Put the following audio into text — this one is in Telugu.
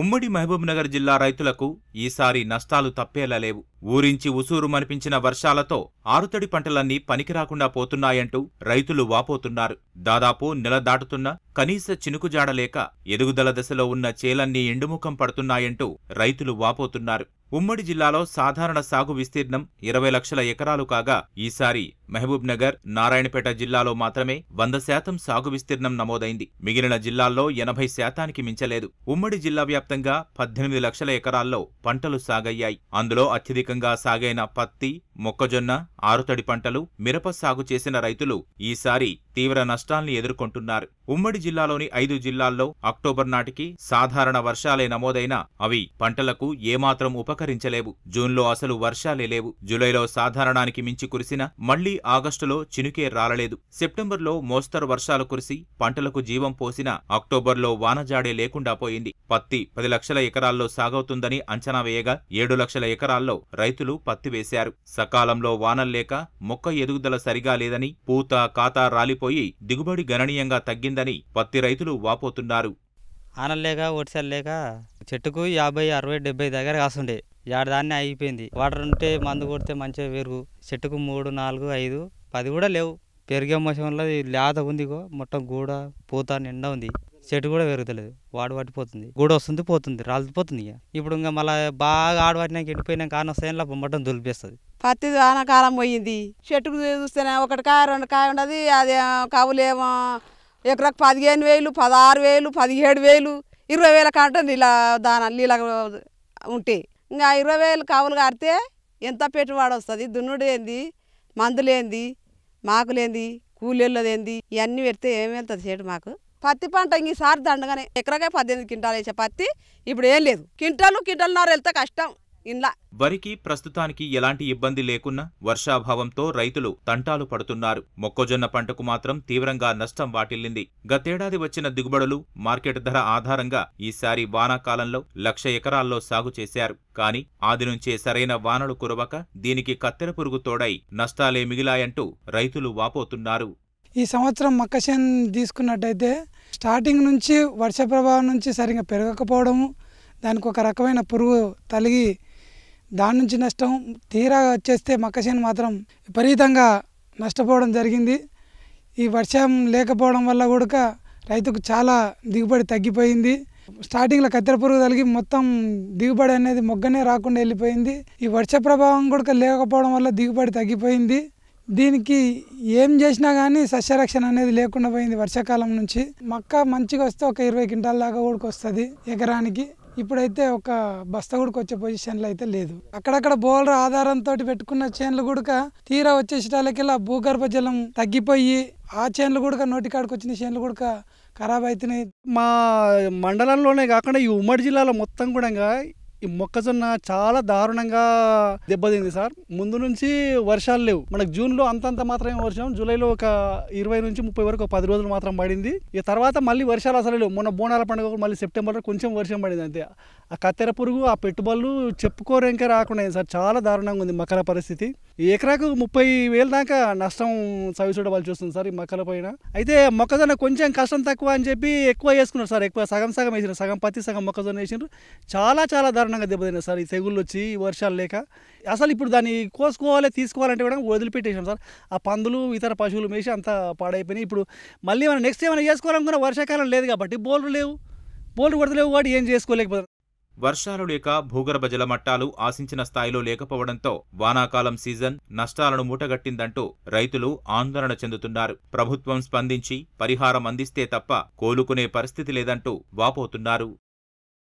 ఉమ్మడి మహబూబ్నగర్ జిల్లా రైతులకు ఈసారి నష్టాలు తప్పేలా లేవు ఊరించి ఉసూరు మనిపించిన వర్షాలతో ఆరుతడి పంటలన్నీ పనికిరాకుండా పోతున్నాయంటూ రైతులు వాపోతున్నారు దాదాపు నెల దాటుతున్న కనీస చినుకుజాడలేక ఎదుగుదల దశలో ఉన్న చేలన్నీ ఎండుముఖం పడుతున్నాయంటూ రైతులు వాపోతున్నారు ఉమ్మడి జిల్లాలో సాధారణ సాగు విస్తీర్ణం ఇరవై లక్షల ఎకరాలు కాగా ఈసారి మహబూబ్నగర్ నారాయణపేట జిల్లాలో మాత్రమే వంద శాతం సాగు విస్తీర్ణం నమోదైంది మిగిలిన జిల్లాల్లో ఎనభై శాతానికి మించలేదు ఉమ్మడి జిల్లా వ్యాప్తంగా పద్దెనిమిది లక్షల ఎకరాల్లో పంటలు సాగయ్యాయి అందులో అత్యధికంగా సాగైన పత్తి మొక్కజొన్న ఆరుతడి పంటలు మిరప సాగు చేసిన రైతులు ఈసారి తీవ్ర నష్టాల్ని ఎదుర్కొంటున్నారు ఉమ్మడి జిల్లాలోని ఐదు జిల్లాల్లో అక్టోబర్ నాటికి సాధారణ వర్షాలే నమోదైన అవి పంటలకు ఏమాత్రం ఉపకరించలేవు జూన్లో అసలు వర్షాలే లేవు జూలైలో సాధారణానికి మించి కురిసిన మళ్లీ ఆగస్టులో చినుకే రాలలేదు సెప్టెంబర్లో మోస్తరు వర్షాలు కురిసి పంటలకు జీవం పోసిన అక్టోబర్లో వానజాడే లేకుండా పోయింది పత్తి పది లక్షల ఎకరాల్లో సాగవుతుందని అంచనా వేయగా ఏడు లక్షల ఎకరాల్లో రైతులు పత్తి వేశారు సకాలంలో వానల్లేక మొక్క ఎదుగుదల సరిగా లేదని పూత ఖాతా రాలిపోయి దిగుబడి గణనీయంగా తగ్గిందని పత్తి రైతులు వాపోతున్నారు ఆనలేక లేక చెట్టుకు యాభై అరవై డెబ్బై దగ్గర కాసుండే ఏడాదాన్ని అయిపోయింది వాటర్ ఉంటే మందు కొడితే మంచిగా పెరుగు చెట్టుకు మూడు నాలుగు ఐదు పది కూడా లేవు పెరిగే మోసంలో లేత ఉందిగో మొత్తం గూడ పూత నిండా ఉంది చెట్టు కూడా పెరుగుతలేదు వాడు పట్టిపోతుంది గూడు వస్తుంది పోతుంది రాలిపోతుంది ఇక ఇప్పుడు ఇంకా మళ్ళీ బాగా ఆడవాటినాక ఎండిపోయినాక కారణం వస్తాయని బొమ్మటం దులిపేస్తుంది పత్తి కాలం పోయింది చెట్టుకు చూస్తేనే ఒకటి కాయ రెండు కాయ ఉండదు అది కవులేమో ఎకరకు పదిహేను వేలు పదహారు వేలు పదిహేడు వేలు ఇరవై వేల కంటే నీళ్ళ దాన నీళ్ళ ఉంటే ఇంకా ఇరవై వేలు కావులు కడితే ఎంత పెట్టుబడి వస్తుంది దున్నుడేంది మందులేంది మాకులేంది ఏంది ఇవన్నీ పెడితే ఏమి వెళ్తుంది చెట్టు మాకు పత్తి పంట ఈసారి దండగానే ఎకరగా పద్దెనిమిది క్వింటాలు వేసే పత్తి ఇప్పుడు ఏం లేదు క్వింటాలు క్వింటాలున్నర వెళ్తే కష్టం ఇలా వరికి ప్రస్తుతానికి ఎలాంటి ఇబ్బంది లేకున్నా వర్షాభావంతో రైతులు తంటాలు పడుతున్నారు మొక్కజొన్న పంటకు మాత్రం తీవ్రంగా నష్టం వాటిల్లింది గతేడాది వచ్చిన దిగుబడులు మార్కెట్ ధర ఆధారంగా ఈసారి వానాకాలంలో లక్ష ఎకరాల్లో సాగు చేశారు కాని ఆది నుంచే సరైన వానలు కురవక దీనికి కత్తెర పురుగు తోడై నష్టాలే మిగిలాయంటూ రైతులు వాపోతున్నారు ఈ సంవత్సరం మక్కసేన్ తీసుకున్నట్టయితే స్టార్టింగ్ నుంచి వర్ష ప్రభావం నుంచి సరిగ్గా పెరగకపోవడము దానికి ఒక రకమైన పురుగు తలిగి దాని నుంచి నష్టం తీరా వచ్చేస్తే మక్కసేను మాత్రం విపరీతంగా నష్టపోవడం జరిగింది ఈ వర్షం లేకపోవడం వల్ల కూడా రైతుకు చాలా దిగుబడి తగ్గిపోయింది స్టార్టింగ్లో కత్తెర పురుగు తలిగి మొత్తం దిగుబడి అనేది మొగ్గనే రాకుండా వెళ్ళిపోయింది ఈ వర్ష ప్రభావం కూడా లేకపోవడం వల్ల దిగుబడి తగ్గిపోయింది దీనికి ఏం చేసినా కానీ సస్యరక్షణ అనేది లేకుండా పోయింది వర్షాకాలం నుంచి మక్క మంచిగా వస్తే ఒక ఇరవై క్వింటాల దాకా వస్తుంది ఎకరానికి ఇప్పుడైతే ఒక బస్తా గుడికి వచ్చే పొజిషన్లో అయితే లేదు అక్కడక్కడ బోల్డర్ ఆధారంతో పెట్టుకున్న చేన్లు గుడక తీరా వచ్చేసేటాలకి భూగర్భ జలం తగ్గిపోయి ఆ చేన్లు గుడక నోటికాడికి వచ్చిన చేన్లు గుడక ఖరాబ్ అవుతున్నాయి మా మండలంలోనే కాకుండా ఈ ఉమ్మడి జిల్లాలో మొత్తం కూడా ఈ మొక్కజొన్న చాలా దారుణంగా దెబ్బతింది సార్ ముందు నుంచి వర్షాలు లేవు మనకు జూన్లో అంతంత మాత్రమే వర్షం జూలైలో ఒక ఇరవై నుంచి ముప్పై వరకు పది రోజులు మాత్రం పడింది ఈ తర్వాత మళ్ళీ వర్షాలు అసలు లేవు మొన్న బోనాల పండుగ మళ్ళీ సెప్టెంబర్లో కొంచెం వర్షం పడింది అంతే ఆ కత్తెర పురుగు ఆ పెట్టుబడులు చెప్పుకోరేంకే రాకుండా సార్ చాలా దారుణంగా ఉంది మొక్కల పరిస్థితి ఎకరాకు ముప్పై వేల దాకా నష్టం వాళ్ళు వస్తుంది సార్ ఈ మొక్కల పైన అయితే మొక్కజొన్న కొంచెం కష్టం తక్కువ అని చెప్పి ఎక్కువ వేసుకున్నారు సార్ ఎక్కువ సగం సగం వేసినారు సగం పత్తి సగం మొక్కజొన్న వేసినారు చాలా చాలా దారుణంగా దెబ్బతిన్నారు సార్ ఈ తెగుళ్ళు వచ్చి వర్షాలు లేక అసలు ఇప్పుడు దాన్ని కోసుకోవాలి తీసుకోవాలంటే కూడా వదిలిపెట్టేసాం సార్ ఆ పందులు ఇతర పశువులు మేసి అంత పాడైపోయినాయి ఇప్పుడు మళ్ళీ మనం నెక్స్ట్ ఏమైనా చేసుకోవాలనుకున్న వర్షాకాలం లేదు కాబట్టి బోర్లు లేవు బోర్లు కొడతలేవు వాటి ఏం చేసుకోలేకపోతాం వర్షాలు లేక భూగర్భ జల మట్టాలు ఆశించిన స్థాయిలో లేకపోవడంతో వానాకాలం సీజన్ నష్టాలను మూటగట్టిందంటూ రైతులు ఆందోళన చెందుతున్నారు ప్రభుత్వం స్పందించి పరిహారం అందిస్తే తప్ప కోలుకునే పరిస్థితి లేదంటూ వాపోతున్నారు